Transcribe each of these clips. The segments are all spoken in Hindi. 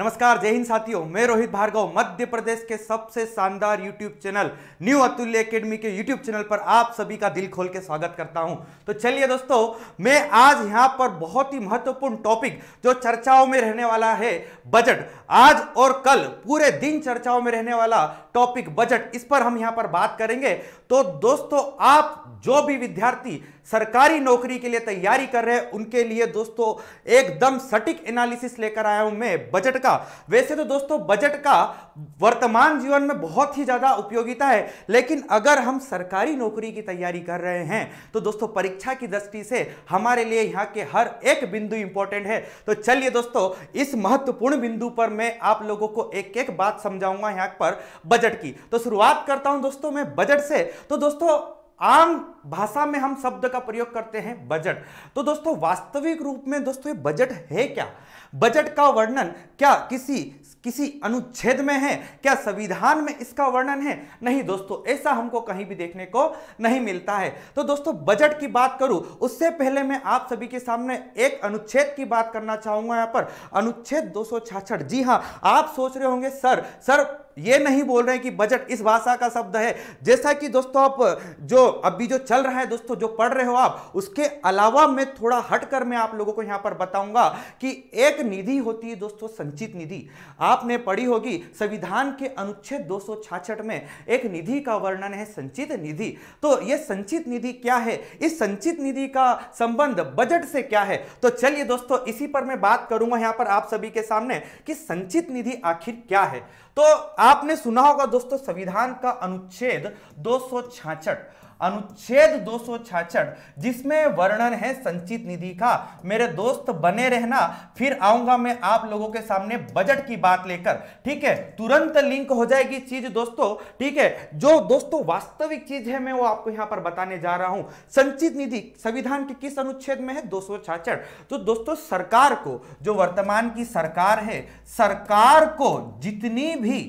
नमस्कार जय हिंद साथियों मैं रोहित भार्गव मध्य प्रदेश के सबसे शानदार YouTube channel new Atulya academy के यूट्यूब चैनल पर आप सभी का दिल खोल के स्वागत करता हूं तो चलिए दोस्तों मैं आज यहां पर बहुत ही महत्वपूर्ण टॉपिक जो चर्चाओं में रहने वाला है बजट आज और कल पूरे दिन चर्चाओं में रहने वाला टॉपिक बजट इस पर हम यहां पर बात करेंगे तो दोस्तों आप जो भी विद्यार्थी सरकारी नौकरी के लिए तैयारी कर रहे हैं उनके लिए दोस्तों एकदम सटीक एनालिसिस लेकर आया हूं मैं बजट का वैसे तो दोस्तों बजट का वर्तमान जीवन में बहुत ही ज्यादा उपयोगिता है लेकिन अगर हम सरकारी नौकरी की तैयारी कर रहे हैं तो दोस्तों परीक्षा की दृष्टि से हमारे लिए यहाँ के हर एक बिंदु इंपॉर्टेंट है तो चलिए दोस्तों इस महत्वपूर्ण बिंदु पर मैं आप लोगों को एक एक बात समझाऊंगा यहाँ पर बजट बजट की तो शुरुआत करता हूं दोस्तों मैं बजट से तो दोस्तों आम भाषा में हम शब्द का प्रयोग करते हैं बजट तो दोस्तों वास्तविक रूप में दोस्तों ये बजट है क्या बजट का वर्णन क्या किसी किसी अनुच्छेद में है क्या संविधान में इसका वर्णन है नहीं दोस्तों ऐसा हमको कहीं भी देखने को नहीं मिलता है तो दोस्तों बजट की बात करूं उससे पहले मैं आप सभी के सामने एक अनुच्छेद की बात करना चाहूंगा यहां पर अनुच्छेद दो जी हां आप सोच रहे होंगे सर सर ये नहीं बोल रहे हैं कि बजट इस भाषा का शब्द है जैसा कि दोस्तों आप जो अभी जो चल रहा है दोस्तों जो पढ़ रहे हो आप उसके अलावा मैं थोड़ा हटकर मैं आप लोगों को यहां पर बताऊंगा कि एक निधि होती है दोस्तों संचित निधि आपने पढ़ी होगी संविधान के अनुच्छेद दो में एक निधि का वर्णन है संचित निधि तो यह संचित निधि क्या है इस संचित निधि का संबंध बजट से क्या है तो चलिए दोस्तों इसी पर मैं बात करूंगा यहां पर आप सभी के सामने कि संचित निधि आखिर क्या है तो आपने सुना होगा दोस्तों संविधान का अनुच्छेद दो अनुच्छेद दो जिसमें वर्णन है संचित निधि का मेरे दोस्त बने रहना फिर आऊंगा मैं आप लोगों के सामने बजट की बात लेकर ठीक है तुरंत लिंक हो जाएगी चीज दोस्तों ठीक है जो दोस्तों वास्तविक चीज है मैं वो आपको यहां पर बताने जा रहा हूं संचित निधि संविधान के किस अनुच्छेद में है दो तो दोस्तों सरकार को जो वर्तमान की सरकार है सरकार को जितनी भी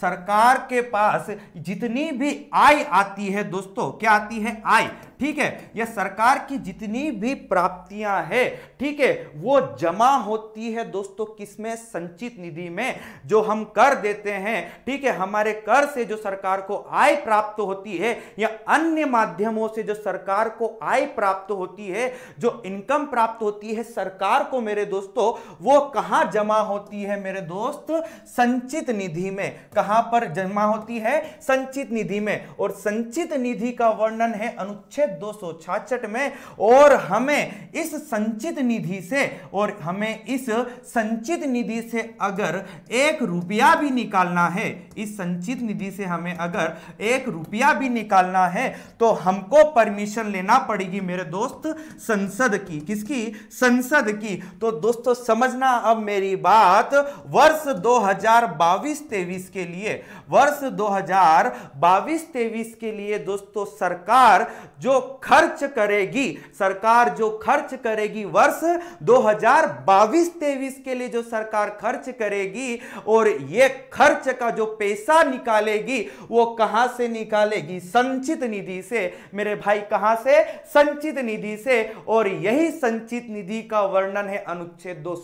सरकार के पास जितनी भी आय आती है दोस्तों क्या आती है आय ठीक है या सरकार की जितनी भी प्राप्तियां है ठीक है वो जमा होती है दोस्तों किसमें संचित निधि में जो हम कर देते हैं ठीक है हमारे कर से जो सरकार को आय प्राप्त होती है या अन्य माध्यमों से जो सरकार को आय प्राप्त होती है जो इनकम प्राप्त होती है सरकार को मेरे दोस्तों वो कहां जमा होती है मेरे दोस्त संचित निधि में कहा कहां पर जमा होती है संचित निधि में और संचित निधि का वर्णन है अनुच्छेद दो में और हमें इस संचित निधि से और हमें इस संचित निधि से अगर एक रुपया भी निकालना है इस संचित निधि से हमें अगर एक रुपया भी निकालना है तो हमको परमिशन लेना पड़ेगी मेरे दोस्त संसद की किसकी संसद की तो दोस्तों समझना अब मेरी बात वर्ष दो हजार के लिए लिए वर्ष दो हजार के लिए दोस्तों सरकार जो खर्च करेगी सरकार जो खर्च करेगी वर्ष दो हजार के लिए जो सरकार खर्च करेगी और ये खर्च का जो पैसा निकालेगी वो कहां से निकालेगी संचित निधि से मेरे भाई कहां से संचित निधि से और यही संचित निधि का वर्णन है अनुच्छेद दो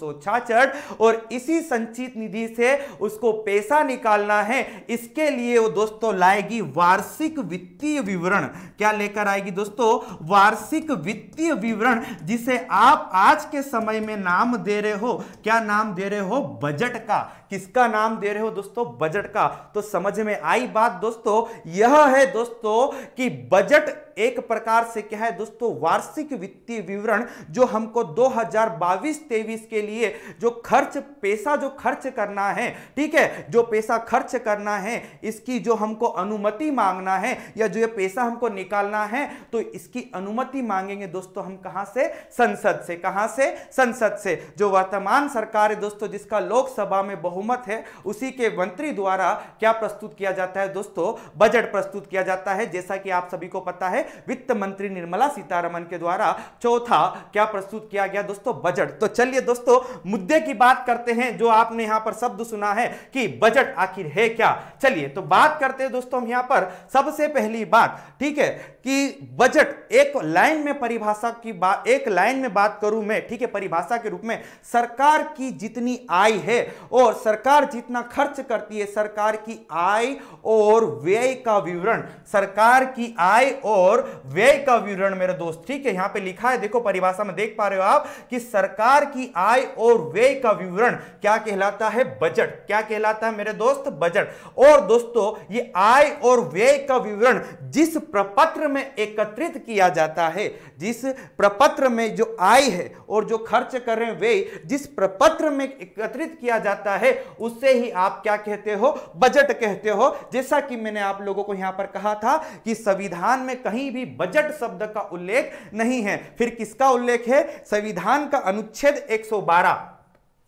और इसी संचित निधि से उसको पैसा निकालना वाला है इसके लिए वो दोस्तों लाएगी वार्षिक वित्तीय विवरण क्या लेकर आएगी दोस्तों वार्षिक वित्तीय विवरण जिसे आप आज के समय में नाम दे रहे हो क्या नाम दे रहे हो बजट का किसका नाम दे रहे हो दोस्तों बजट का तो समझ में आई बात दोस्तों यह है दोस्तों कि बजट एक प्रकार से क्या है दोस्तों वार्षिक वित्तीय विवरण जो हमको 2022-23 के लिए जो खर्च पैसा जो खर्च करना है ठीक है जो पैसा खर्च करना है इसकी जो हमको अनुमति मांगना है या जो ये पैसा हमको निकालना है तो इसकी अनुमति मांगेंगे दोस्तों हम कहां से संसद से कहां से संसद से जो वर्तमान सरकार है दोस्तों जिसका लोकसभा में बहु बहुमत है उसी के मंत्री द्वारा क्या प्रस्तुत किया जाता है दोस्तों बजट प्रस्तुत किया जाता है जैसा कि आप सभी को पता है वित्त मंत्री निर्मला सीतारमन के द्वारा चौथा क्या प्रस्तुत किया गया दोस्तों बजट तो चलिए दोस्तों मुद्दे की बात करते हैं जो आपने यहां पर शब्द सुना है कि बजट आखिर है क्या चलिए तो बात करते हैं दोस्तों हम यहां पर सबसे पहली बात ठीक है कि बजट एक लाइन में परिभाषा की बात एक लाइन में बात करूं मैं ठीक है परिभाषा के रूप में सरकार की जितनी आय है और सरकार जितना खर्च करती है सरकार की आय और व्यय का विवरण सरकार की आय और व्यय का विवरण मेरे दोस्त ठीक है यहां पे लिखा है देखो परिभाषा में देख पा रहे हो आप कि सरकार की आय और व्यय का विवरण क्या कहलाता है बजट क्या कहलाता है मेरे दोस्त बजट और दोस्तों ये आय और व्यय का विवरण जिस प्रपत्र में एकत्रित किया जाता है जिस प्रपत्र में जो आय है और जो खर्च कर रहे हैं वे जिस प्रपत्र में एकत्रित किया जाता है उससे ही आप क्या कहते हो बजट कहते हो जैसा कि मैंने आप लोगों को यहां पर कहा था कि संविधान में कहीं भी बजट शब्द का उल्लेख नहीं है फिर किसका उल्लेख है संविधान का अनुच्छेद 112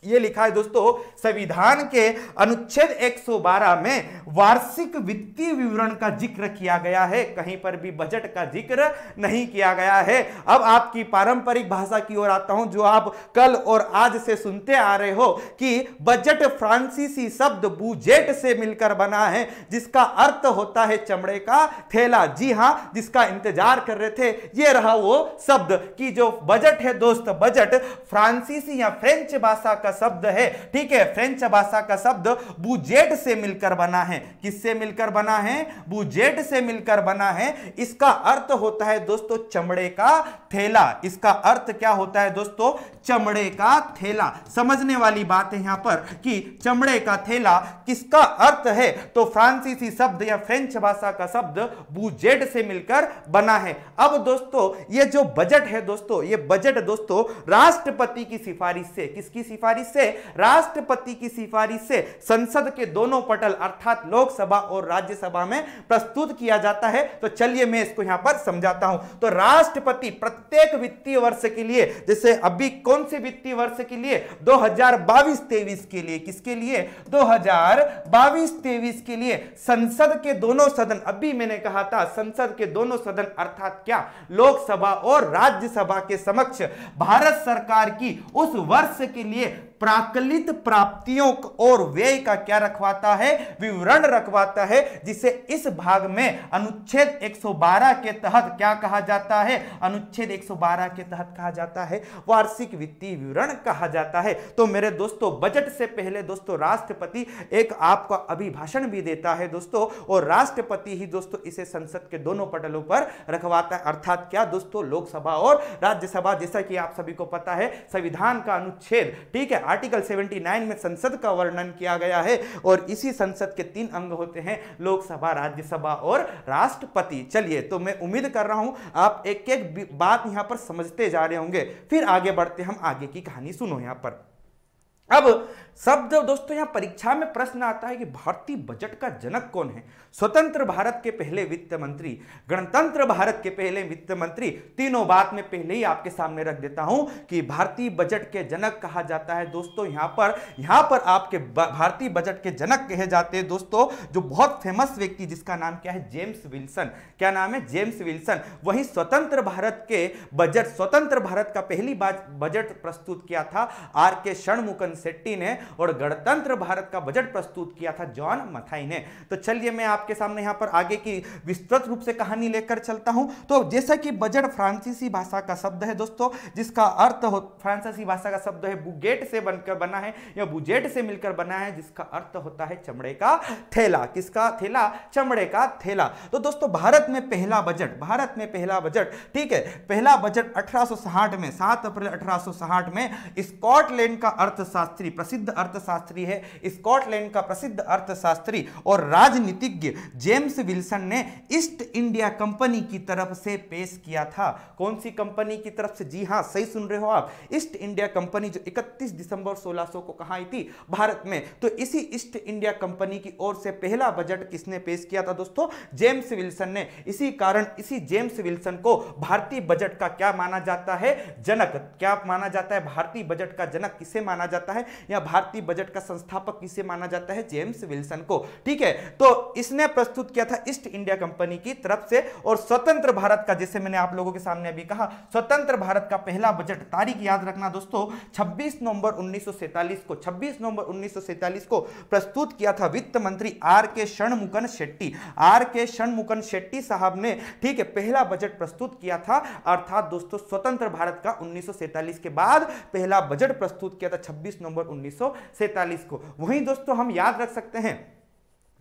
ये लिखा है दोस्तों संविधान के अनुच्छेद 112 में वार्षिक वित्तीय विवरण का जिक्र किया गया है कहीं पर भी बजट का जिक्र नहीं किया गया है अब आपकी पारंपरिक भाषा की ओर आता हूं जो आप कल और आज से सुनते आ रहे हो कि बजट फ्रांसीसी शब्द बुजेट से मिलकर बना है जिसका अर्थ होता है चमड़े का थैला जी हाँ जिसका इंतजार कर रहे थे ये रहा वो शब्द की जो बजट है दोस्त बजट फ्रांसीसी या फ्रेंच भाषा का शब्द है ठीक है फ्रेंच भाषा का शब्द बुजेट से मिलकर बना है किससे मिलकर बना है बुजेट से मिलकर बना है इसका अर्थ होता है दोस्तों चमड़े का थैला इसका अर्थ क्या होता है दोस्तों चमड़े का थैला समझने वाली बात है यहां पर कि चमड़े का थैला किसका अर्थ है तो फ्रांसीसी शब्द या फ्रेंच भाषा का शब्द बुजेड से मिलकर बना है अब दोस्तों ये जो बजट है दोस्तों ये बजट दोस्तों राष्ट्रपति की सिफारिश से किसकी सिफारिश से राष्ट्रपति की सिफारिश से संसद के दोनों पटल अर्थात लोकसभा और राज्यसभा में प्रस्तुत किया जाता है तो चलिए मैं इसको यहां पर समझाता हूं तो राष्ट्रपति प्रत्येक प्रत्येक वित्तीय वर्ष के लिए जैसे अभी कौन से वित्तीय वर्ष के लिए 2022-23 के लिए किसके लिए 2022-23 के लिए संसद के दोनों सदन अभी मैंने कहा था संसद के दोनों सदन अर्थात क्या लोकसभा और राज्यसभा के समक्ष भारत सरकार की उस वर्ष के लिए प्राकलित प्राप्तियों और व्यय का क्या रखवाता है विवरण रखवाता है जिसे इस भाग में अनुच्छेद 112 के तहत क्या कहा जाता है अनुच्छेद 112 के तहत कहा जाता है वार्षिक वित्तीय विवरण कहा जाता है तो मेरे दोस्तों बजट से पहले दोस्तों राष्ट्रपति एक आपका अभिभाषण भी देता है दोस्तों और राष्ट्रपति ही दोस्तों इसे संसद के दोनों पटलों पर रखवाता है अर्थात क्या दोस्तों लोकसभा और राज्यसभा जैसा कि आप सभी को पता है संविधान का अनुच्छेद ठीक है आर्टिकल 79 में संसद का वर्णन किया गया है और इसी संसद के तीन अंग होते हैं लोकसभा राज्यसभा और राष्ट्रपति चलिए तो मैं उम्मीद कर रहा हूं आप एक एक बात यहां पर समझते जा रहे होंगे फिर आगे बढ़ते हम आगे की कहानी सुनो यहां पर अब शब्द दोस्तों यहाँ परीक्षा में प्रश्न आता है कि भारतीय बजट का जनक कौन है स्वतंत्र भारत के पहले वित्त मंत्री गणतंत्र भारत के पहले वित्त मंत्री तीनों बात में पहले ही आपके सामने रख देता हूं कि भारतीय बजट के जनक कहा जाता है दोस्तों यहां पर यहां पर आपके भारतीय बजट के जनक कहे जाते हैं दोस्तों जो बहुत फेमस व्यक्ति जिसका नाम क्या है जेम्स विल्सन क्या नाम है जेम्स विल्सन वही स्वतंत्र भारत के बजट स्वतंत्र भारत का पहली बजट प्रस्तुत किया था आर के षणमुखन शेट्टी ने और गणतंत्र भारत का बजट प्रस्तुत किया था जॉन मथाई ने तो चलिए मैं आपके सामने यहां पर आगे की विस्तृत रूप से कहानी लेकर चलता हूं तो जैसा कि बजट फ्रांसीसी भाषा का शब्द है दोस्तों जिसका अर्थ हो फ्रांसीसी भाषा का शब्द है बुगेट से बनकर बना है या बुजेट से मिलकर बना है जिसका अर्थ होता है चमड़े का थैला किसका थैला चमड़े का थैला तो दोस्तों भारत में पहला बजट भारत में पहला बजट ठीक है पहला बजट अठारह में सात अप्रैल अठारह में स्कॉटलैंड का अर्थशास्त्री प्रसिद्ध अर्थशास्त्री है स्कॉटलैंड का प्रसिद्ध अर्थशास्त्री और राजनीतिज्ञ जेम्स विल्सन ने ईस्ट इंडिया कंपनी की तरफ से पेश किया था कौन सी कंपनी की तरफ से जी हाँ सही सुन रहे हो आप ईस्ट इंडिया कंपनी जो 31 दिसंबर 1600 को कहा आई थी भारत में तो इसी ईस्ट इंडिया कंपनी की ओर से पहला बजट किसने पेश किया था दोस्तों जेम्स विल्सन ने इसी कारण इसी जेम्स विल्सन को भारतीय बजट का क्या माना जाता है जनक क्या माना जाता है भारतीय बजट का जनक किसे माना जाता है या भारतीय बजट का संस्थापक किसे माना जाता है जेम्स विल्सन को ठीक है तो इसने प्रस्तुत किया था ईस्ट इंडिया कंपनी की तरफ से और स्वतंत्र भारत का जैसे मैंने आप लोगों के सामने अभी कहा स्वतंत्र भारत का पहला बजट तारीख याद रखना दोस्तों छब्बीस नवंबर उन्नीस को छब्बीस नवंबर उन्नीस को प्रस्तुत किया था वित्त मंत्री आर के षणमुखन शेट्टी आर के षणमुखन शेट्टी साहब ने ठीक है पहला बजट प्रस्तुत किया था अर्थात दोस्तों स्वतंत्र भारत का उन्नीस के बाद पहला बजट प्रस्तुत किया था 26 नवंबर उन्नीस सौ सैतालीस को वही दोस्तों हम याद रख सकते हैं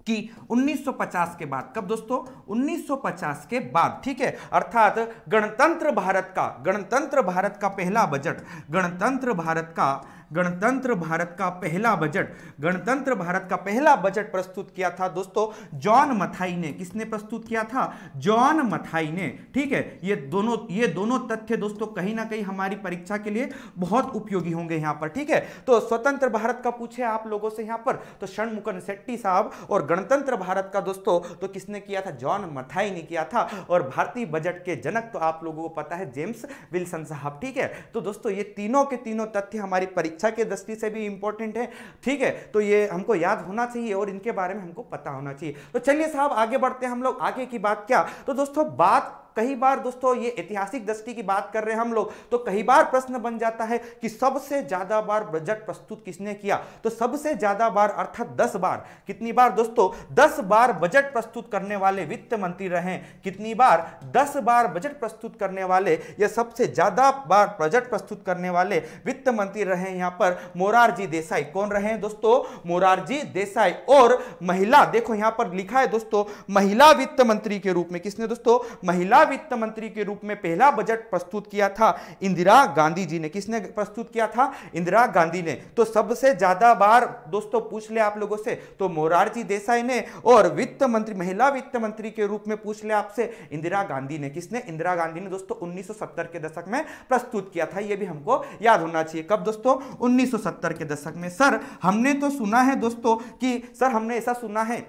कि 1950 के बाद कब दोस्तों 1950 के बाद ठीक है अर्थात गणतंत्र भारत का गणतंत्र भारत का पहला बजट गणतंत्र भारत का गणतंत्र भारत का पहला बजट गणतंत्र भारत का पहला बजट प्रस्तुत किया था दोस्तों जॉन मथाई ने किसने प्रस्तुत किया था जॉन मथाई ने ठीक है ये दोनों ये दोनों तथ्य दोस्तों कहीं ना कहीं हमारी परीक्षा के लिए बहुत उपयोगी होंगे यहां पर ठीक है तो स्वतंत्र भारत का पूछे आप लोगों से यहां पर तो षणमुखन शेट्टी साहब और गणतंत्र भारत का दोस्तों तो किसने किया था जॉन मथाई ने किया था और भारतीय बजट के जनक तो आप लोगों को पता है जेम्स विल्सन साहब ठीक है तो दोस्तों ये तीनों के तीनों तथ्य हमारी परीक्षा परीक्षा के दृष्टि से भी इंपॉर्टेंट है ठीक है तो ये हमको याद होना चाहिए और इनके बारे में हमको पता होना चाहिए तो चलिए साहब आगे बढ़ते हैं हम लोग आगे की बात क्या तो दोस्तों बात कई बार दोस्तों ये ऐतिहासिक दृष्टि की बात कर रहे हैं हम लोग तो कई बार प्रश्न बन जाता है कि सबसे ज्यादा बार बजट प्रस्तुत किसने किया तो सबसे ज्यादा बार अर्थात दस बार कितनी बार दोस्तों दस बार बजट प्रस्तुत करने वाले वित्त मंत्री रहे कितनी बार दस बार बजट प्रस्तुत करने वाले या सबसे ज्यादा बार बजट प्रस्तुत करने वाले वित्त मंत्री रहे यहाँ पर मोरारजी देसाई कौन रहे दोस्तों मोरारजी देसाई और महिला देखो यहाँ पर लिखा है दोस्तों महिला वित्त मंत्री के रूप में किसने दोस्तों महिला महिला वित्त मंत्री के रूप में पहला बजट प्रस्तुत किया था इंदिरा गांधी जी ने किसने प्रस्तुत किया था इंदिरा गांधी ने तो सबसे ज्यादा बार दोस्तों पूछ ले आप लोगों से तो मोरारजी देसाई ने और वित्त मंत्री महिला वित्त मंत्री के रूप में पूछ ले आपसे इंदिरा गांधी ने किसने इंदिरा गांधी ने दोस्तों उन्नीस के दशक में प्रस्तुत किया था यह भी हमको याद होना चाहिए कब दोस्तों उन्नीस के दशक में सर हमने तो सुना है दोस्तों कि सर हमने ऐसा सुना है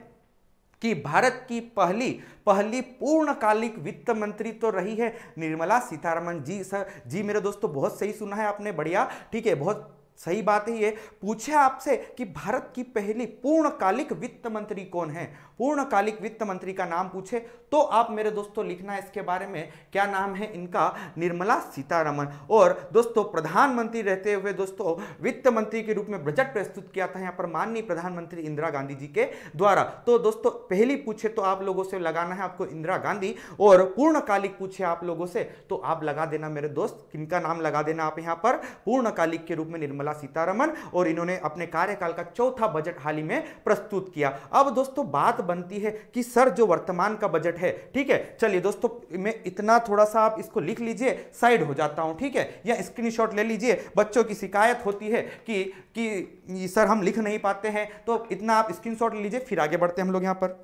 कि भारत की पहली पहली पूर्णकालिक वित्त मंत्री तो रही है निर्मला सीतारमण जी सर जी मेरे दोस्तों बहुत सही सुना है आपने बढ़िया ठीक है बहुत सही बात ही है पूछे आपसे कि भारत की पहली पूर्णकालिक वित्त मंत्री कौन है पूर्णकालिक वित्त मंत्री का नाम पूछे तो आप मेरे दोस्तों लिखना इसके बारे में क्या नाम है इनका निर्मला सीतारमन और दोस्तों प्रधानमंत्री रहते हुए दोस्तों वित्त मंत्री के रूप में बजट प्रस्तुत किया था यहाँ पर माननीय प्रधानमंत्री इंदिरा गांधी जी के द्वारा तो दोस्तों पहली पूछे तो आप लोगों से लगाना है आपको इंदिरा गांधी और पूर्णकालिक पूछे आप लोगों से तो आप लगा देना मेरे दोस्त किनका नाम लगा देना आप यहाँ पर पूर्णकालिक के रूप में निर्मला निर्मला सीतारमन और इन्होंने अपने कार्यकाल का चौथा बजट हाल ही में प्रस्तुत किया अब दोस्तों बात बनती है कि सर जो वर्तमान का बजट है ठीक है चलिए दोस्तों मैं इतना थोड़ा सा आप इसको लिख लीजिए साइड हो जाता हूँ ठीक है या स्क्रीनशॉट ले लीजिए बच्चों की शिकायत होती है कि कि सर हम लिख नहीं पाते हैं तो इतना आप स्क्रीनशॉट ले लीजिए फिर आगे बढ़ते हैं हम लोग यहाँ पर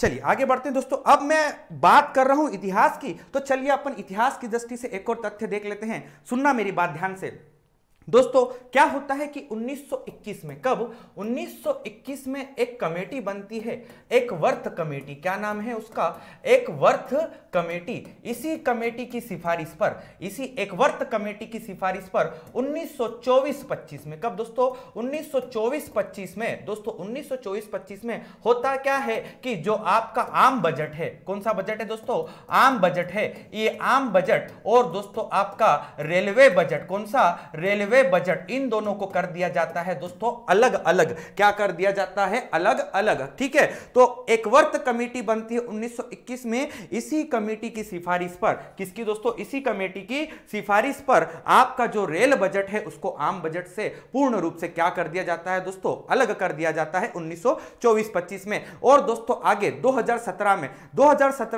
चलिए आगे बढ़ते हैं दोस्तों अब मैं बात कर रहा हूं इतिहास की तो चलिए अपन इतिहास की दृष्टि से एक और तथ्य देख लेते हैं सुनना मेरी बात ध्यान से दोस्तों क्या होता है कि 1921 में कब 1921 में एक कमेटी बनती है एक वर्थ कमेटी क्या नाम है उसका एक वर्थ कमेटी इसी कमेटी की सिफारिश पर इसी एक वर्थ कमेटी की सिफारिश पर 1924-25 में कब दोस्तों 1924-25 में दोस्तों 1924-25 में होता क्या है कि जो आपका आम बजट है कौन सा बजट है दोस्तों आम बजट है ये आम बजट और दोस्तों आपका रेलवे बजट कौन सा रेलवे रेलवे बजट इन दोनों को कर दिया जाता है दोस्तों अलग अलग क्या कर दिया जाता है अलग अलग ठीक है तो एक वर्त कमेटी बनती है 1921 में इसी कमेटी की सिफारिश पर किसकी दोस्तों इसी कमेटी की सिफारिश पर आपका जो रेल बजट है उसको आम बजट से पूर्ण रूप से क्या कर दिया जाता है दोस्तों अलग कर दिया जाता है उन्नीस सौ में और दोस्तों आगे दो में दो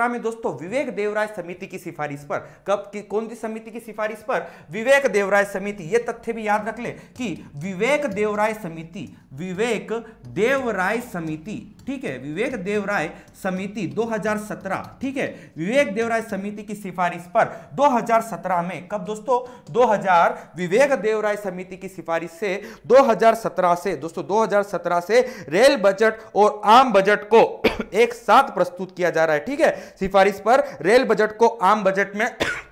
में दोस्तों विवेक देवराय समिति की सिफारिश पर कब की कौन सी समिति की सिफारिश पर विवेक देवराय समिति यह तथ्य तथ्य भी याद रख ले कि विवेक देवराय समिति विवेक देवराय समिति ठीक है विवेक देवराय समिति 2017 ठीक है विवेक देवराय समिति की सिफारिश पर 2017 में कब दोस्तों 2000 विवेक देवराय समिति की सिफारिश से 2017 से दोस्तों 2017 से रेल बजट और आम बजट को एक साथ प्रस्तुत किया जा रहा है ठीक है सिफारिश पर रेल बजट को आम बजट में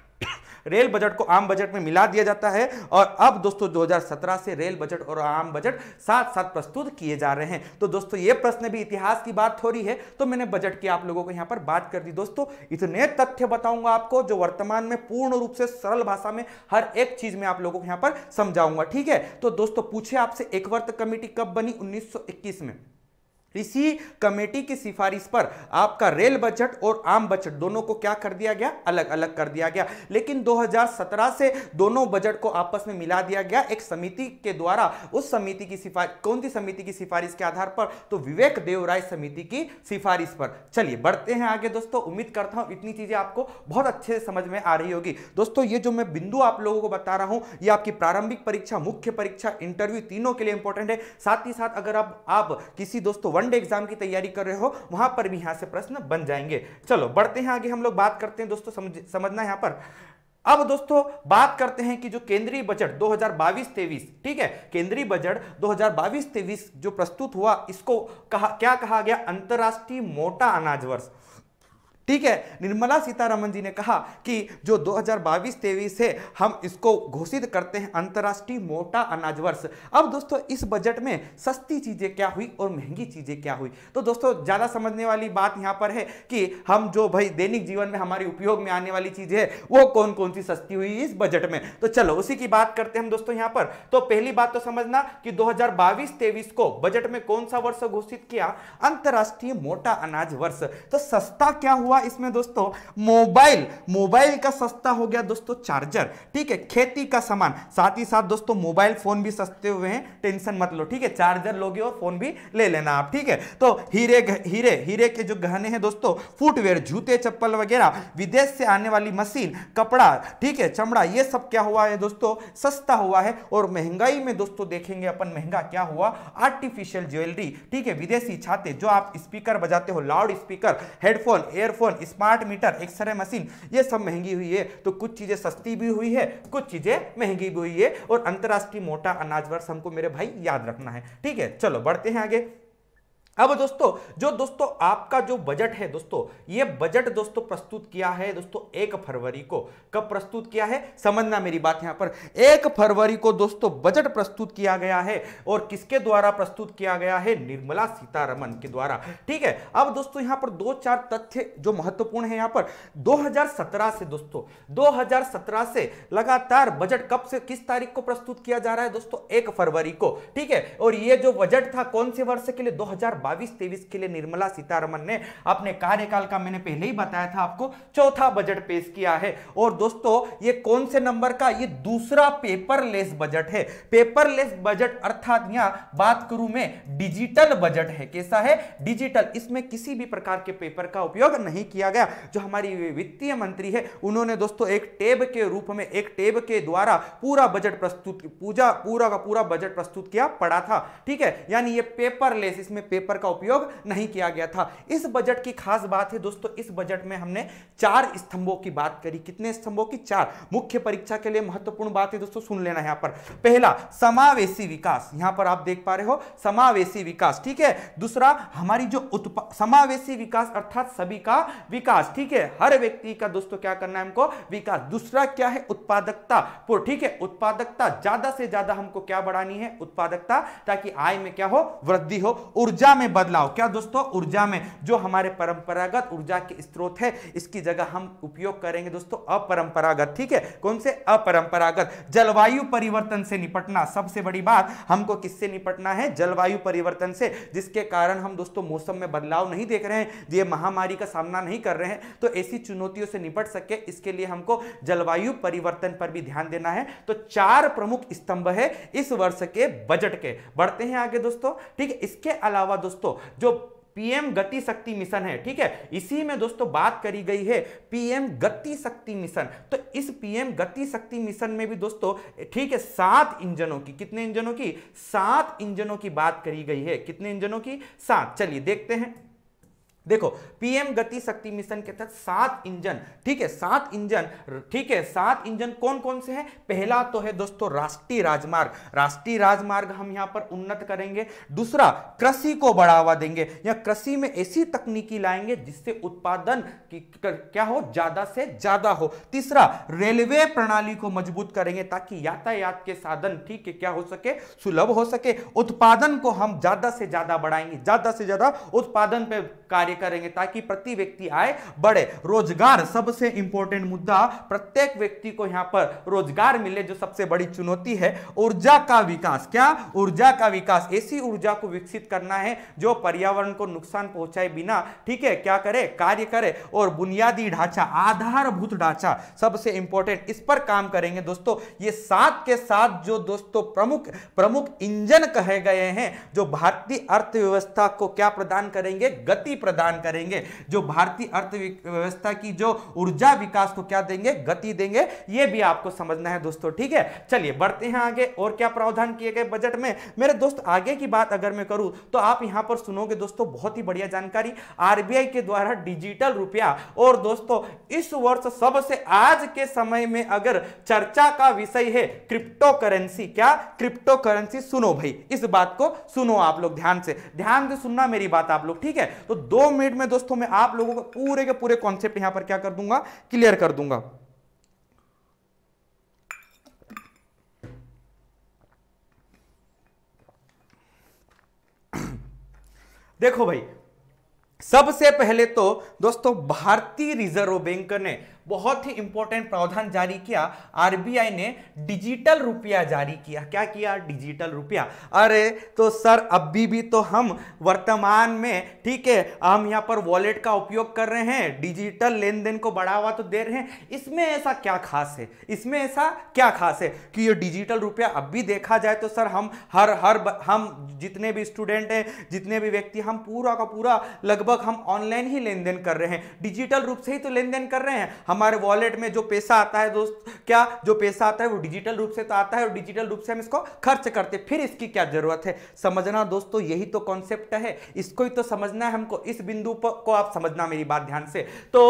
रेल बजट को आम बजट में मिला दिया जाता है और अब दोस्तों 2017 से रेल बजट और आम बजट साथ साथ प्रस्तुत किए जा रहे हैं तो दोस्तों ये प्रश्न भी इतिहास की बात हो रही है तो मैंने बजट की आप लोगों को यहाँ पर बात कर दी दोस्तों इतने तथ्य बताऊंगा आपको जो वर्तमान में पूर्ण रूप से सरल भाषा में हर एक चीज में आप लोगों को यहाँ पर समझाऊंगा ठीक है तो दोस्तों पूछे आपसे एक वर्त कमेटी कब बनी 1921 में इसी कमेटी की सिफारिश पर आपका रेल बजट और आम बजट दोनों को क्या कर दिया गया अलग अलग कर दिया गया लेकिन 2017 से दोनों बजट को आपस में मिला दिया गया एक समिति के द्वारा उस समिति की सिफारिश कौन सी समिति की सिफारिश के आधार पर तो विवेक देवराय समिति की सिफारिश पर चलिए बढ़ते हैं आगे दोस्तों उम्मीद करता हूं इतनी चीजें आपको बहुत अच्छे से समझ में आ रही होगी दोस्तों ये जो मैं बिंदु आप लोगों को बता रहा हूं ये आपकी प्रारंभिक परीक्षा मुख्य परीक्षा इंटरव्यू तीनों के लिए इंपॉर्टेंट है साथ ही साथ अगर आप, आप किसी दोस्तों वन डे एग्जाम की तैयारी कर रहे हो वहां पर भी यहां से प्रश्न बन जाएंगे चलो बढ़ते हैं आगे हम लोग बात करते हैं दोस्तों समझ, समझना यहां पर अब दोस्तों बात करते हैं कि जो केंद्रीय बजट 2022-23 ठीक है केंद्रीय बजट 2022-23 जो प्रस्तुत हुआ इसको कहा क्या कहा गया अंतर्राष्ट्रीय मोटा अनाज वर्ष ठीक है निर्मला सीतारमन जी ने कहा कि जो 2022-23 है हम इसको घोषित करते हैं अंतर्राष्ट्रीय मोटा अनाज वर्ष अब दोस्तों इस बजट में सस्ती चीज़ें क्या हुई और महंगी चीज़ें क्या हुई तो दोस्तों ज़्यादा समझने वाली बात यहां पर है कि हम जो भाई दैनिक जीवन में हमारे उपयोग में आने वाली चीज़ें है वो कौन कौन सी सस्ती हुई इस बजट में तो चलो उसी की बात करते हैं हम दोस्तों यहाँ पर तो पहली बात तो समझना कि दो हजार को बजट में कौन सा वर्ष घोषित किया अंतर्राष्ट्रीय मोटा अनाज वर्ष तो सस्ता क्या हुआ हुआ इसमें दोस्तों मोबाइल मोबाइल का सस्ता हो गया दोस्तों चार्जर ठीक है खेती का सामान साथ ही साथ दोस्तों मोबाइल फोन भी सस्ते हुए हैं टेंशन मत लो ठीक है चार्जर लोगे और फोन भी ले लेना आप ठीक है तो हीरे हीरे हीरे के जो गहने हैं दोस्तों फुटवेयर जूते चप्पल वगैरह विदेश से आने वाली मशीन कपड़ा ठीक है चमड़ा ये सब क्या हुआ है दोस्तों सस्ता हुआ है और महंगाई में दोस्तों देखेंगे अपन महंगा क्या हुआ आर्टिफिशियल ज्वेलरी ठीक है विदेशी छाते जो आप स्पीकर बजाते हो loud speaker headphone earphone phone smart meter x-ray machine ये सब महंगी हुई है तो कुछ चीज़ें सस्ती भी हुई है कुछ चीज़ें महंगी भी हुई है और अंतरराष्ट्रीय मोटा अनाज वर्ष हमको मेरे भाई याद रखना है ठीक है चलो बढ़ते हैं आगे अब दोस्तों जो दोस्तों आपका जो बजट है दोस्तों ये बजट दोस्तों प्रस्तुत किया है दोस्तों एक फरवरी को कब प्रस्तुत किया है समझना मेरी बात यहां पर एक फरवरी को दोस्तों बजट प्रस्तुत किया गया है और किसके द्वारा प्रस्तुत किया गया है निर्मला सीतारमन के द्वारा ठीक है अब दोस्तों यहां पर दो चार तथ्य जो महत्वपूर्ण है यहां पर दो से दोस्तों दो से लगातार बजट कब से किस तारीख को प्रस्तुत किया जा रहा है दोस्तों एक फरवरी को ठीक है और ये जो बजट था कौन से वर्ष के लिए दो 2022-23 के लिए निर्मला सीतारमन ने अपने कार्यकाल का मैंने पहले ही बताया था आपको चौथा बजट पेश किया है और दोस्तों ये कौन से नंबर का ये दूसरा पेपरलेस बजट है पेपरलेस बजट अर्थात यहां बात करूं मैं डिजिटल बजट है कैसा है डिजिटल इसमें किसी भी प्रकार के पेपर का उपयोग नहीं किया गया जो हमारी वित्तीय मंत्री है उन्होंने दोस्तों एक टेब के रूप में एक टेब के द्वारा पूरा बजट प्रस्तुत पूजा पूरा का पूरा बजट प्रस्तुत किया पड़ा था ठीक है यानी ये पेपरलेस इसमें पेपर पेपर का उपयोग नहीं किया गया था इस बजट की खास बात है दोस्तों इस बजट में हमने चार स्तंभों की बात करी कितने स्तंभों की चार मुख्य परीक्षा के लिए महत्वपूर्ण बात है दोस्तों सुन लेना यहां पर पहला समावेशी विकास यहां पर आप देख पा रहे हो समावेशी विकास ठीक है दूसरा हमारी जो समावेशी विकास अर्थात सभी का विकास ठीक है हर व्यक्ति का दोस्तों क्या करना है हमको विकास दूसरा क्या है उत्पादकता ठीक है उत्पादकता ज्यादा से ज्यादा हमको क्या बढ़ानी है उत्पादकता ताकि आय में क्या हो वृद्धि हो ऊर्जा में में बदलाव क्या दोस्तों ऊर्जा में जो हमारे परंपरागत ऊर्जा के स्रोत है इसकी जगह हम उपयोग करेंगे दोस्तों अपरंपरागत ठीक है कौन से अपरंपरागत जलवायु परिवर्तन से निपटना सबसे बड़ी बात हमको किससे निपटना है जलवायु परिवर्तन से जिसके कारण हम दोस्तों मौसम में बदलाव नहीं देख रहे हैं ये महामारी का सामना नहीं कर रहे हैं तो ऐसी चुनौतियों से निपट सके इसके लिए हमको जलवायु परिवर्तन पर भी ध्यान देना है तो चार प्रमुख स्तंभ है इस वर्ष के बजट के बढ़ते हैं आगे दोस्तों ठीक है इसके अलावा दोस्तों दोस्तों जो पीएम गति शक्ति मिशन है ठीक है इसी में दोस्तों बात करी गई है पीएम गति शक्ति मिशन तो इस पीएम गति शक्ति मिशन में भी दोस्तों ठीक है सात इंजनों की कितने इंजनों की सात इंजनों की बात करी गई है कितने इंजनों की सात चलिए देखते हैं देखो पीएम गति शक्ति मिशन के तहत सात इंजन ठीक है सात इंजन ठीक है सात इंजन कौन कौन से हैं पहला तो है दोस्तों राष्ट्रीय राजमार्ग राष्ट्रीय राजमार्ग हम यहां पर उन्नत करेंगे दूसरा कृषि को बढ़ावा देंगे या कृषि में ऐसी तकनीकी लाएंगे जिससे उत्पादन की क्या हो ज्यादा से ज्यादा हो तीसरा रेलवे प्रणाली को मजबूत करेंगे ताकि यातायात के साधन ठीक है क्या हो सके सुलभ हो सके उत्पादन को हम ज्यादा से ज्यादा बढ़ाएंगे ज्यादा से ज्यादा उत्पादन पर कार्य कार्य करेंगे ताकि प्रति व्यक्ति आय बढ़े रोजगार सबसे इंपॉर्टेंट मुद्दा प्रत्येक व्यक्ति को यहां पर रोजगार मिले जो सबसे बड़ी चुनौती है ऊर्जा का विकास क्या ऊर्जा का विकास ऐसी ऊर्जा को विकसित करना है जो पर्यावरण को नुकसान पहुंचाए बिना ठीक है क्या करे कार्य करे और बुनियादी ढांचा आधारभूत ढांचा सबसे इंपॉर्टेंट इस पर काम करेंगे दोस्तों ये साथ के साथ जो दोस्तों प्रमुख प्रमुख इंजन कहे गए हैं जो भारतीय अर्थव्यवस्था को क्या प्रदान करेंगे गति प्रदान प्रदान करेंगे जो भारतीय अर्थव्यवस्था की जो ऊर्जा विकास को क्या देंगे गति देंगे ये भी आपको समझना है दोस्तों ठीक है चलिए बढ़ते हैं आगे और क्या प्रावधान किए गए बजट में मेरे दोस्त आगे की बात अगर मैं करूं तो आप यहां पर सुनोगे दोस्तों बहुत ही बढ़िया जानकारी आरबीआई के द्वारा डिजिटल रुपया और दोस्तों इस वर्ष सबसे आज के समय में अगर चर्चा का विषय है क्रिप्टो करेंसी क्या क्रिप्टो करेंसी सुनो भाई इस बात को सुनो आप लोग ध्यान से ध्यान से सुनना मेरी बात आप लोग ठीक है तो दो मिनट में दोस्तों मैं आप लोगों को पूरे के पूरे कॉन्सेप्ट यहां पर क्या कर दूंगा क्लियर कर दूंगा देखो भाई सबसे पहले तो दोस्तों भारतीय रिजर्व बैंक ने बहुत ही इंपॉर्टेंट प्रावधान जारी किया आरबीआई ने डिजिटल रुपया जारी किया क्या किया डिजिटल रुपया अरे तो सर अभी भी तो हम वर्तमान में ठीक है हम यहाँ पर वॉलेट का उपयोग कर रहे हैं डिजिटल लेन देन को बढ़ावा तो दे रहे हैं इसमें ऐसा क्या खास है इसमें ऐसा क्या खास है कि ये डिजिटल रुपया अब भी देखा जाए तो सर हम हर हर हम जितने भी स्टूडेंट हैं जितने भी व्यक्ति हम पूरा का पूरा लगभग हम ऑनलाइन ही लेन देन कर रहे हैं डिजिटल रूप से ही तो लेन देन कर रहे हैं हम हमारे वॉलेट में जो पैसा आता है दोस्त क्या जो पैसा आता है वो डिजिटल रूप से तो आता है और डिजिटल रूप से हम इसको खर्च करते फिर इसकी क्या जरूरत है समझना दोस्तों यही तो कॉन्सेप्ट है इसको ही तो समझना है हमको इस बिंदु को आप समझना मेरी बात ध्यान से तो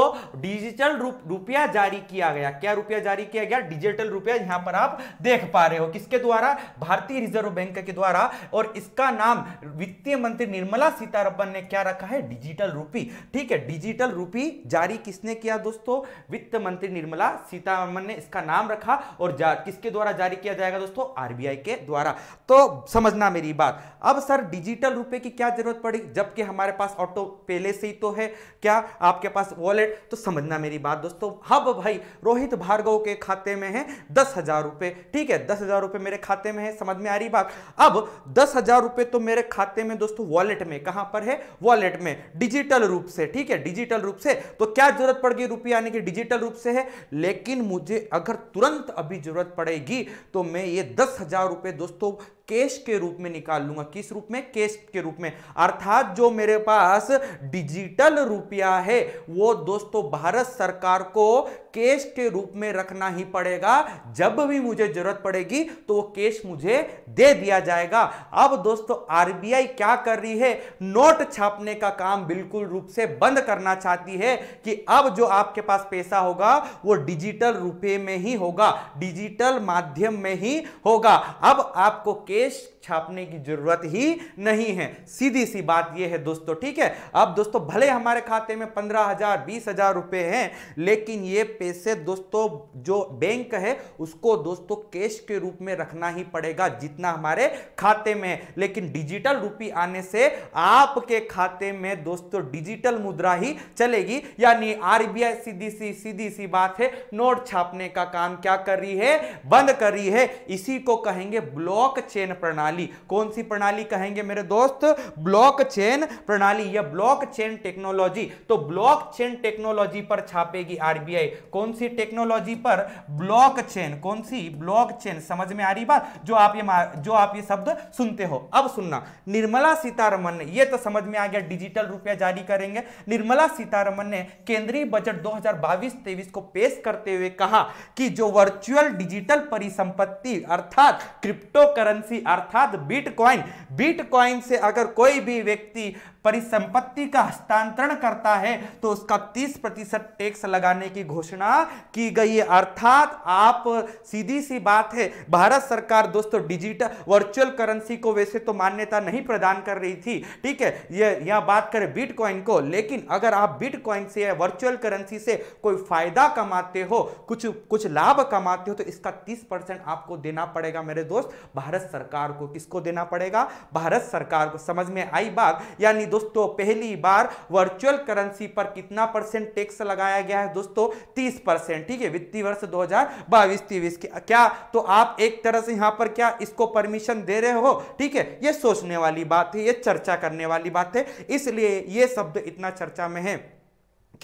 डिजिटल रूप रुपया जारी किया गया क्या रुपया जारी किया गया डिजिटल रुपया यहां पर आप देख पा रहे हो किसके द्वारा भारतीय रिजर्व बैंक के द्वारा और इसका नाम वित्तीय मंत्री निर्मला सीतारमन ने क्या रखा है डिजिटल रूपी ठीक है डिजिटल रूपी जारी किसने किया दोस्तों वित्त मंत्री निर्मला सीतारमन ने इसका नाम रखा और जा, किसके द्वारा जारी किया जाएगा दोस्तों आरबीआई के द्वारा तो समझना मेरी बात अब सर डिजिटल रुपए की क्या जरूरत पड़ी जबकि हमारे पास ऑटो पहले से ही तो है क्या आपके पास वॉलेट तो समझना मेरी बात दोस्तों हब भाई रोहित भार्गव के खाते में है दस हजार रुपए ठीक है दस हजार रुपए मेरे खाते में है समझ में आ रही बात अब दस हजार रुपए तो मेरे खाते में दोस्तों वॉलेट में कहां पर है वॉलेट में डिजिटल रूप से ठीक है डिजिटल रूप से तो क्या जरूरत पड़ गई रुपये आने की डिजिटल डिजिटल रूप से है लेकिन मुझे अगर तुरंत अभी ज़रूरत पड़ेगी तो मैं ये दस हज़ार रुपये दोस्तों केश के रूप में निकाल लूंगा किस रूप में केश के रूप में अर्थात जो मेरे पास डिजिटल रुपया है वो दोस्तों भारत सरकार को केश के रूप में रखना ही पड़ेगा जब भी मुझे जरूरत पड़ेगी तो वो केश मुझे दे दिया जाएगा अब दोस्तों आरबीआई क्या कर रही है नोट छापने का काम बिल्कुल रूप से बंद करना चाहती है कि अब जो आपके पास पैसा होगा वो डिजिटल रूपये में ही होगा डिजिटल माध्यम में ही होगा अब आपको porque este छापने की जरूरत ही नहीं है सीधी सी बात यह है दोस्तों ठीक है अब दोस्तों भले हमारे खाते में पंद्रह हजार बीस हजार रुपए हैं लेकिन ये पैसे दोस्तों जो बैंक है उसको दोस्तों कैश के रूप में रखना ही पड़ेगा जितना हमारे खाते में है लेकिन डिजिटल रूपी आने से आपके खाते में दोस्तों डिजिटल मुद्रा ही चलेगी यानी आरबीआई सीधी सी सीधी सी बात है नोट छापने का काम क्या कर रही है बंद कर रही है इसी को कहेंगे ब्लॉक चेन प्रणाली प्रणाली कौन सी प्रणाली कहेंगे मेरे दोस्त ब्लॉक चेन प्रणाली या ब्लॉक चेन टेक्नोलॉजी तो ब्लॉक चेन टेक्नोलॉजी पर छापेगी आरबीआई कौन सी टेक्नोलॉजी पर ब्लॉक चेन कौन सी ब्लॉक चेन समझ में आ रही बात जो आप ये जो आप ये शब्द सुनते हो अब सुनना निर्मला सीतारमन ने ये तो समझ में आ गया डिजिटल रुपया जारी करेंगे निर्मला सीतारमन ने केंद्रीय बजट 2022-23 को पेश करते हुए कहा कि जो वर्चुअल डिजिटल परिसंपत्ति अर्थात क्रिप्टो करेंसी अर्थात बाद बिटकॉइन बिटकॉइन से अगर कोई भी व्यक्ति परिसंपत्ति का हस्तांतरण करता है तो उसका 30 प्रतिशत टैक्स लगाने की घोषणा की गई है अर्थात आप सीधी सी बात है भारत सरकार दोस्तों डिजिटल वर्चुअल करेंसी को वैसे तो मान्यता नहीं प्रदान कर रही थी ठीक है ये यह बात करें बिटकॉइन को लेकिन अगर आप बिटकॉइन से वर्चुअल करेंसी से कोई फायदा कमाते हो कुछ कुछ लाभ कमाते हो तो इसका तीस परसेंट आपको देना पड़ेगा मेरे दोस्त भारत सरकार को किसको देना पड़ेगा भारत सरकार को समझ में आई बात यानी दोस्तों पहली बार वर्चुअल करेंसी पर कितना परसेंट टैक्स लगाया गया है दोस्तों तीस परसेंट ठीक है वित्तीय वर्ष दो हजार बाईस तेईस क्या तो आप एक तरह से यहां पर क्या इसको परमिशन दे रहे हो ठीक है ये सोचने वाली बात है ये चर्चा करने वाली बात है इसलिए ये शब्द इतना चर्चा में है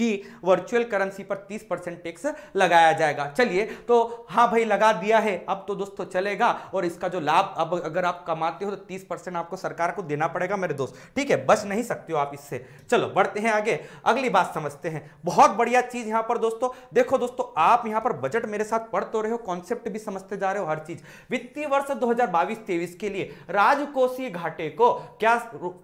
कि वर्चुअल करेंसी पर 30 परसेंट टैक्स लगाया जाएगा चलिए तो हाँ भाई लगा दिया है अब तो दोस्तों चलेगा और इसका जो लाभ अब अगर आप कमाते हो तो 30 परसेंट आपको सरकार को देना पड़ेगा मेरे दोस्त ठीक है बच नहीं सकते हो आप इससे चलो बढ़ते हैं आगे अगली बात समझते हैं बहुत बढ़िया चीज यहाँ पर दोस्तों देखो दोस्तों आप यहाँ पर बजट मेरे साथ पढ़ तो रहे हो कॉन्सेप्ट भी समझते जा रहे हो हर चीज वित्तीय वर्ष दो हजार के लिए राजकोषीय घाटे को क्या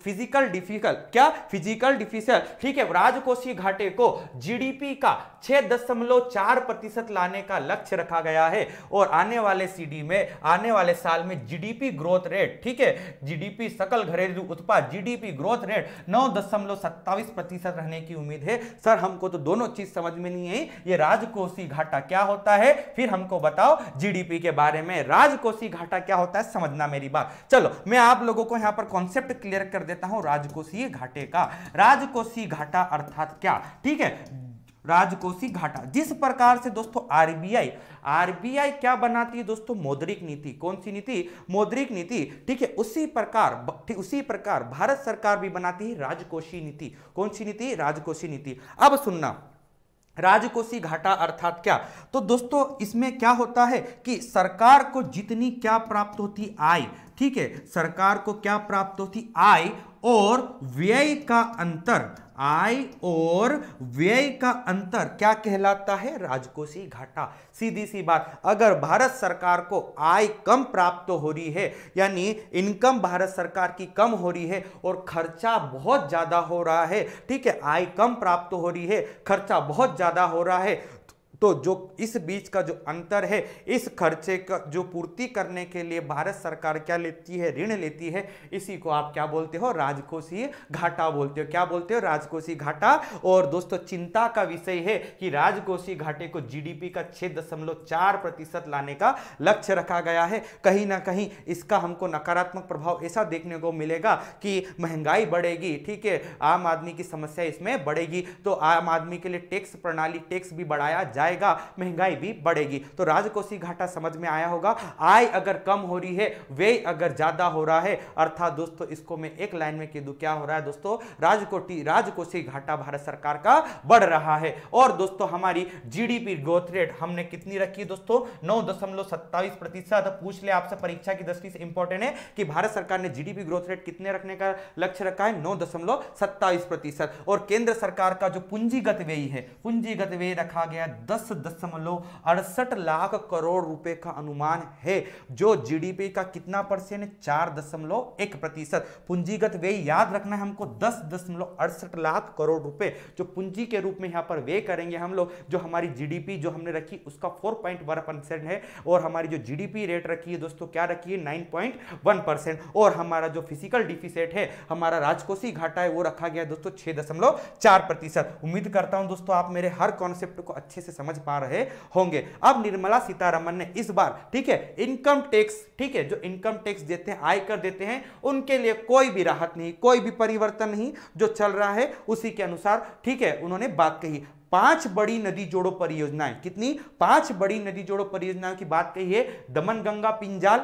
फिजिकल डिफिकल्ट क्या फिजिकल डिफिसल ठीक है राजकोषीय घाटे को जीडीपी का छह दशमलव चार प्रतिशत लाने का लक्ष्य रखा गया है और आने वाले सीडी में आने वाले साल में जीडीपी ग्रोथ रेट ठीक है जीडीपी सकल घरेलू उत्पाद जीडीपी ग्रोथ रेट नौ दशमलव सत्ताईस प्रतिशत रहने की उम्मीद है सर हमको तो दोनों चीज समझ में नहीं है ये राजकोषी घाटा क्या होता है फिर हमको बताओ जीडीपी के बारे में राजकोषी घाटा क्या होता है समझना मेरी बात चलो मैं आप लोगों को यहां पर कॉन्सेप्ट क्लियर कर देता हूं राजकोषीय घाटे का राजकोषीय घाटा अर्थात क्या ठीक है राजकोषी घाटा जिस प्रकार से दोस्तों आरबीआई आरबीआई क्या बनाती है दोस्तों मौद्रिक नीति कौन सी नीति मौद्रिक नीति ठीक है उसी प्रकार उसी प्रकार भारत सरकार भी बनाती है राजकोषी नीति कौन सी नीति राजकोषी नीति अब सुनना राजकोषी घाटा अर्थात क्या तो दोस्तों इसमें क्या होता है कि सरकार को जितनी क्या प्राप्त होती आय ठीक है सरकार को क्या प्राप्त होती आय और व्यय का अंतर आय और व्यय का अंतर क्या कहलाता है राजकोषीय घाटा सीधी सी बात अगर भारत सरकार को आय कम प्राप्त हो रही है यानी इनकम भारत सरकार की कम हो रही है और खर्चा बहुत ज़्यादा हो रहा है ठीक है आय कम प्राप्त हो रही है खर्चा बहुत ज़्यादा हो रहा है तो जो इस बीच का जो अंतर है इस खर्चे का जो पूर्ति करने के लिए भारत सरकार क्या लेती है ऋण लेती है इसी को आप क्या बोलते हो राजकोषीय घाटा बोलते हो क्या बोलते हो राजकोषीय घाटा और दोस्तों चिंता का विषय है कि राजकोषीय घाटे को जीडीपी का छः दशमलव चार प्रतिशत लाने का लक्ष्य रखा गया है कहीं ना कहीं इसका हमको नकारात्मक प्रभाव ऐसा देखने को मिलेगा कि महंगाई बढ़ेगी ठीक है आम आदमी की समस्या इसमें बढ़ेगी तो आम आदमी के लिए टैक्स प्रणाली टैक्स भी बढ़ाया जाए जाएगा महंगाई भी बढ़ेगी तो राजकोषीय घाटा समझ में आया होगा आय अगर कम हो रही है व्यय अगर ज्यादा हो रहा है अर्थात दोस्तों इसको मैं एक लाइन में कह दू क्या हो रहा है दोस्तों राजकोटी राजकोषीय घाटा भारत सरकार का बढ़ रहा है और दोस्तों हमारी जीडीपी ग्रोथ रेट हमने कितनी रखी है दोस्तों नौ दशमलव सत्ताईस प्रतिशत पूछ ले आपसे परीक्षा की दृष्टि से इंपॉर्टेंट है कि भारत सरकार ने जीडीपी ग्रोथ रेट कितने रखने का लक्ष्य रखा है नौ दशमलव सत्ताईस प्रतिशत और केंद्र सरकार का जो पूंजीगत व्यय है पूंजीगत व्यय रखा गया दस दशमलव अड़सठ लाख करोड़ रुपए का अनुमान है जो जीडीपी का कितना परसेंट चार दशमलव एक प्रतिशत पूंजीगत व्यय याद रखना है हमको दस दशमलव अड़सठ लाख करोड़ रुपए जो पूंजी के रूप में यहाँ पर व्यय करेंगे हम लोग जो हमारी जीडीपी जो हमने रखी उसका फोर परसेंट है और हमारी जो जीडीपी रेट रखी है दोस्तों क्या रखी है नाइन परसेंट और हमारा जो फिजिकल डिफिसेट है हमारा राजकोषी घाटा है वो रखा गया है दोस्तों छह दशमलव चार प्रतिशत उम्मीद करता हूं दोस्तों आप मेरे हर कॉन्सेप्ट को अच्छे से समझ समझ पा रहे होंगे अब निर्मला सीतारमन ने इस बार ठीक है इनकम टैक्स ठीक है जो इनकम टैक्स देते हैं आयकर देते हैं उनके लिए कोई भी राहत नहीं कोई भी परिवर्तन नहीं जो चल रहा है उसी के अनुसार ठीक है उन्होंने बात कही पांच बड़ी नदी जोड़ो परियोजनाएं कितनी पांच बड़ी नदी जोड़ो परियोजनाओं की बात कही है दमन गंगा पिंजाल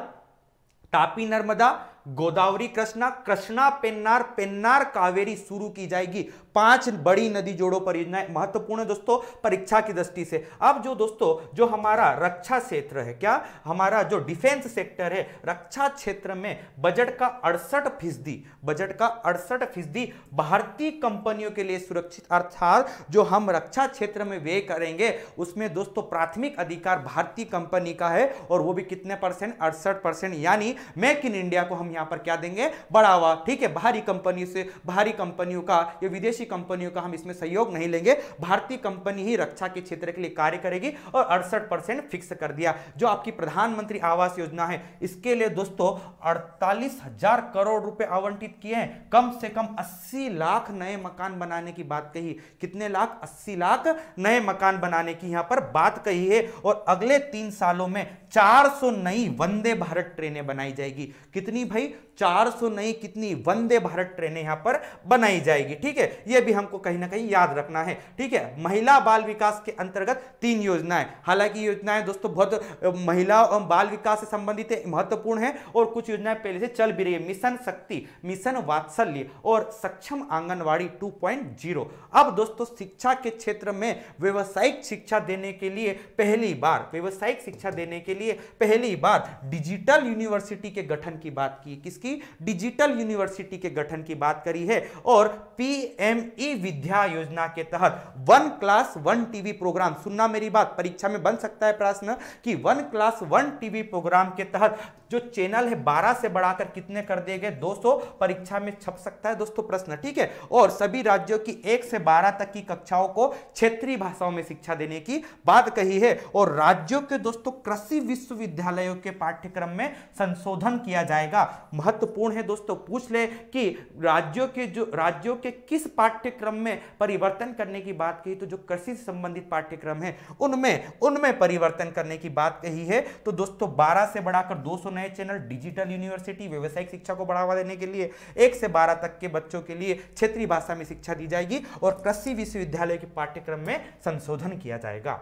तापी नर्मदा गोदावरी कृष्णा कृष्णा पेन्नार पेन्नार कावेरी शुरू की जाएगी पांच बड़ी नदी जोड़ो परियोजनाएं महत्वपूर्ण दोस्तों परीक्षा की दृष्टि से अब जो दोस्तों जो हमारा रक्षा क्षेत्र है क्या हमारा जो डिफेंस सेक्टर है रक्षा क्षेत्र में बजट का अड़सठ फीसदी बजट का अड़सठ फीसदी भारतीय कंपनियों के लिए सुरक्षित अर्थात जो हम रक्षा क्षेत्र में व्यय करेंगे उसमें दोस्तों प्राथमिक अधिकार भारतीय कंपनी का है और वो भी कितने परसेंट अड़सठ परसेंट यानी मेक इन इंडिया को हम यहां पर क्या देंगे बढ़ावा ठीक है बाहरी कंपनी से बाहरी कंपनियों का या विदेशी कंपनियों का हम इसमें सहयोग नहीं लेंगे भारतीय कंपनी ही रक्षा के क्षेत्र के लिए कार्य करेगी और अड़सठ फिक्स कर दिया जो आपकी प्रधानमंत्री आवास योजना है इसके लिए दोस्तों अड़तालीस करोड़ रुपए आवंटित किए हैं कम से कम अस्सी लाख नए मकान बनाने की बात कही कितने लाख अस्सी लाख नए मकान बनाने की यहां पर बात कही है और अगले तीन सालों में 400 नई वंदे भारत ट्रेनें बनाई जाएगी कितनी भाई 400 नई कितनी वंदे भारत ट्रेनें यहां पर बनाई जाएगी ठीक है यह भी हमको कहीं ना कहीं याद रखना है ठीक है महिला बाल विकास के अंतर्गत तीन योजनाएं हालांकि योजनाएं दोस्तों बहुत महिला और बाल विकास से संबंधित महत्वपूर्ण है और कुछ योजनाएं पहले से चल भी रही है मिशन शक्ति मिशन वात्सल्य और सक्षम पॉइंट जीरो अब दोस्तों शिक्षा के क्षेत्र में व्यवसायिक शिक्षा देने के लिए पहली बार व्यवसायिक शिक्षा देने के लिए लिए पहली बार डिजिटल यूनिवर्सिटी के गठन की बात की किसकी डिजिटल यूनिवर्सिटी के गठन की बात करी है और पीएमई विद्या योजना के तहत one class one TV programme सुनना मेरी बात परीक्षा में बन सकता है प्रश्न कि one class one TV programme के तहत जो चैनल है बारह से बढ़ाकर कितने कर दिए गए दो परीक्षा में छप सकता है दोस्तों प्रश्न ठीक है और सभी राज्यों की एक से बारह तक की कक्षाओं को क्षेत्रीय भाषाओं में शिक्षा देने की बात कही है और राज्यों के दोस्तों कृषि विश्वविद्यालयों के पाठ्यक्रम में संशोधन किया जाएगा महत्वपूर्ण है दोस्तों पूछ ले कि राज्यों के जो राज्यों के किस पाठ्यक्रम में परिवर्तन करने की बात कही तो जो कृषि से संबंधित पाठ्यक्रम है उनमें उनमें परिवर्तन करने की बात कही है तो दोस्तों बारह से बढ़ाकर दो नए चैनल डिजिटल यूनिवर्सिटी व्यवसायिक शिक्षा को बढ़ावा देने के लिए एक से बारह तक के बच्चों के लिए क्षेत्रीय भाषा में शिक्षा दी जाएगी और कृषि विश्वविद्यालय के पाठ्यक्रम में संशोधन किया जाएगा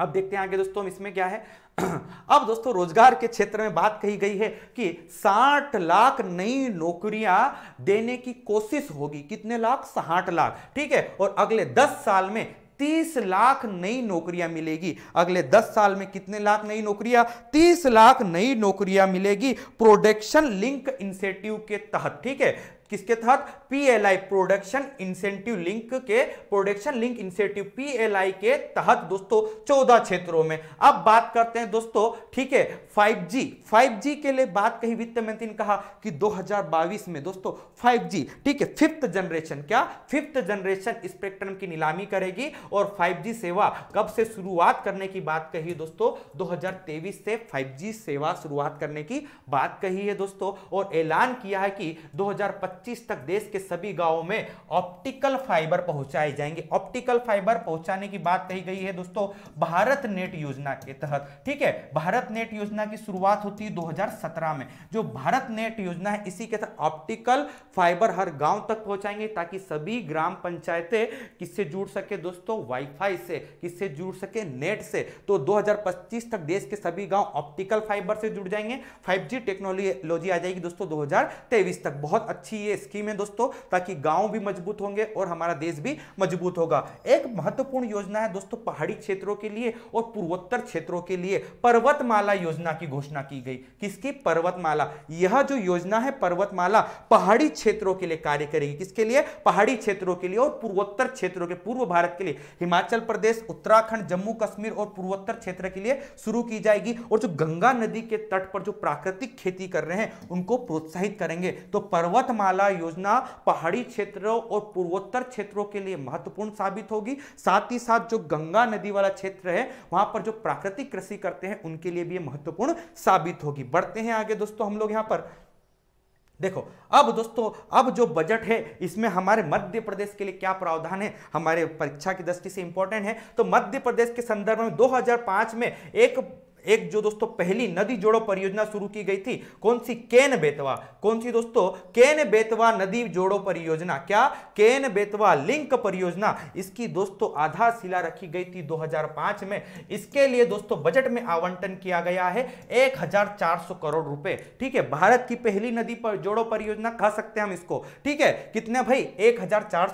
अब देखते हैं आगे दोस्तों इसमें क्या है अब दोस्तों रोजगार के क्षेत्र में बात कही गई है कि 60 लाख नई नौकरियां देने की कोशिश होगी कितने लाख साठ लाख ठीक है और अगले 10 साल में 30 लाख नई नौकरियां मिलेगी अगले 10 साल में कितने लाख नई नौकरियां 30 लाख नई नौकरियां मिलेगी प्रोडक्शन लिंक इंसेंटिव के तहत ठीक है किसके तहत पीएलआई प्रोडक्शन इंसेंटिव लिंक के प्रोडक्शन लिंक इंसेंटिव पीएलआई के तहत दोस्तों चौदह क्षेत्रों में अब बात करते हैं दोस्तों ठीक है फाइव जी फाइव जी के लिए बात कही वित्त मंत्री ने कहा कि 2022 में दोस्तों फाइव जी ठीक है फिफ्थ जनरेशन क्या फिफ्थ जनरेशन स्पेक्ट्रम की नीलामी करेगी और 5G सेवा कब से शुरुआत करने की बात कही दोस्तों 2023 से 5G सेवा शुरुआत करने की बात कही है दोस्तों और ऐलान किया है कि 2025 2025 तक देश के सभी गांवों में ऑप्टिकल फाइबर पहुंचाए जाएंगे ऑप्टिकल फाइबर पहुंचाने की बात कही गई है दोस्तों भारत नेट योजना के तहत ठीक है भारत नेट योजना की शुरुआत होती है 2017 में जो भारत नेट योजना है इसी के तहत ऑप्टिकल फाइबर हर गांव तक पहुंचाएंगे ताकि सभी ग्राम पंचायतें किससे जुड़ सके दोस्तों वाईफाई से किससे जुड़ सके नेट से तो दो तक देश के सभी गांव ऑप्टिकल फाइबर से जुड़ जाएंगे फाइव टेक्नोलॉजी आ जाएगी दोस्तों दो तक बहुत अच्छी ये स्कीम है दोस्तों ताकि गांव भी मजबूत होंगे और हमारा देश भी मजबूत होगा एक महत्वपूर्ण योजना है दोस्तों पहाड़ी क्षेत्रों के लिए और पूर्वोत्तर क्षेत्रों के लिए पर्वतमाला योजना की घोषणा की गई किसकी पर्वतमाला यह जो योजना है पर्वतमाला पहाड़ी क्षेत्रों के लिए कार्य करेगी किसके लिए पहाड़ी क्षेत्रों के लिए और पूर्वोत्तर क्षेत्रों के पूर्व भारत के लिए हिमाचल प्रदेश उत्तराखंड जम्मू कश्मीर और पूर्वोत्तर क्षेत्र के लिए शुरू की जाएगी और जो गंगा नदी के तट पर जो प्राकृतिक खेती कर रहे हैं उनको प्रोत्साहित करेंगे तो पर्वतमाला गौशाला योजना पहाड़ी क्षेत्रों और पूर्वोत्तर क्षेत्रों के लिए महत्वपूर्ण साबित होगी साथ ही साथ जो गंगा नदी वाला क्षेत्र है वहां पर जो प्राकृतिक कृषि करते हैं उनके लिए भी महत्वपूर्ण साबित होगी बढ़ते हैं आगे दोस्तों हम लोग यहां पर देखो अब दोस्तों अब जो बजट है इसमें हमारे मध्य प्रदेश के लिए क्या प्रावधान है हमारे परीक्षा की दृष्टि से इंपॉर्टेंट है तो मध्य प्रदेश के संदर्भ में 2005 में एक एक जो दोस्तों पहली नदी जोड़ो परियोजना शुरू की गई थी कौन सी केन बेतवा कौन सी दोस्तों केन बेतवा नदी जोड़ो परियोजना क्या केन बेतवा लिंक परियोजना इसकी दोस्तों आधारशिला रखी गई थी 2005 में इसके लिए दोस्तों बजट में आवंटन किया गया है 1400 करोड़ रुपए ठीक है भारत की पहली नदी पर जोड़ो परियोजना कह सकते हैं हम इसको ठीक है कितने भाई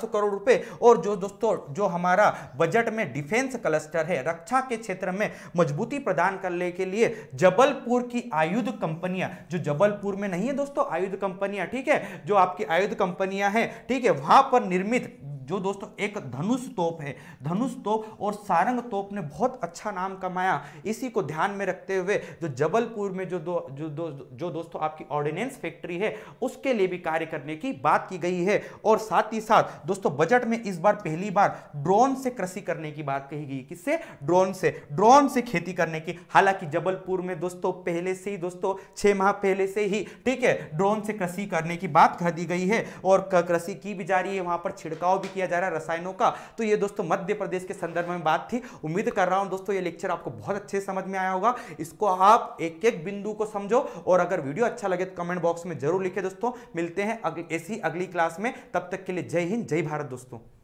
सौ करोड़ रुपए और जो दोस्तों जो हमारा बजट में डिफेंस क्लस्टर है रक्षा के क्षेत्र में मजबूती प्रदान कर मुकाबले के लिए जबलपुर की आयुध कंपनियां जो जबलपुर में नहीं है दोस्तों आयुध कंपनियां ठीक है जो आपकी आयुध कंपनियां हैं ठीक है वहां पर निर्मित जो दोस्तों एक धनुष तोप है धनुष तोप और सारंग तोप ने बहुत अच्छा नाम कमाया इसी को ध्यान में रखते हुए जो जबलपुर में जो दो, जो दो, जो दोस्तों आपकी ऑर्डिनेंस फैक्ट्री है उसके लिए भी कार्य करने की बात की गई है और साथ ही साथ दोस्तों बजट में इस बार पहली बार ड्रोन से कृषि करने की बात कही गई किससे ड्रोन से ड्रोन से खेती करने की हालांकि जबलपुर में दोस्तों पहले से ही दोस्तों छह माह पहले से ही ठीक है ड्रोन से कृषि करने की बात कह दी गई है और कृषि की भी जा रही है वहां पर छिड़काव भी किया किया जा रहा है रसायनों का तो ये दोस्तों मध्य प्रदेश के संदर्भ में बात थी उम्मीद कर रहा हूँ दोस्तों ये लेक्चर आपको बहुत अच्छे समझ में आया होगा इसको आप एक एक बिंदु को समझो और अगर वीडियो अच्छा लगे तो कमेंट बॉक्स में जरूर लिखे दोस्तों मिलते हैं ऐसी अगली क्लास में तब तक के लिए जय हिंद जय भारत दोस्तों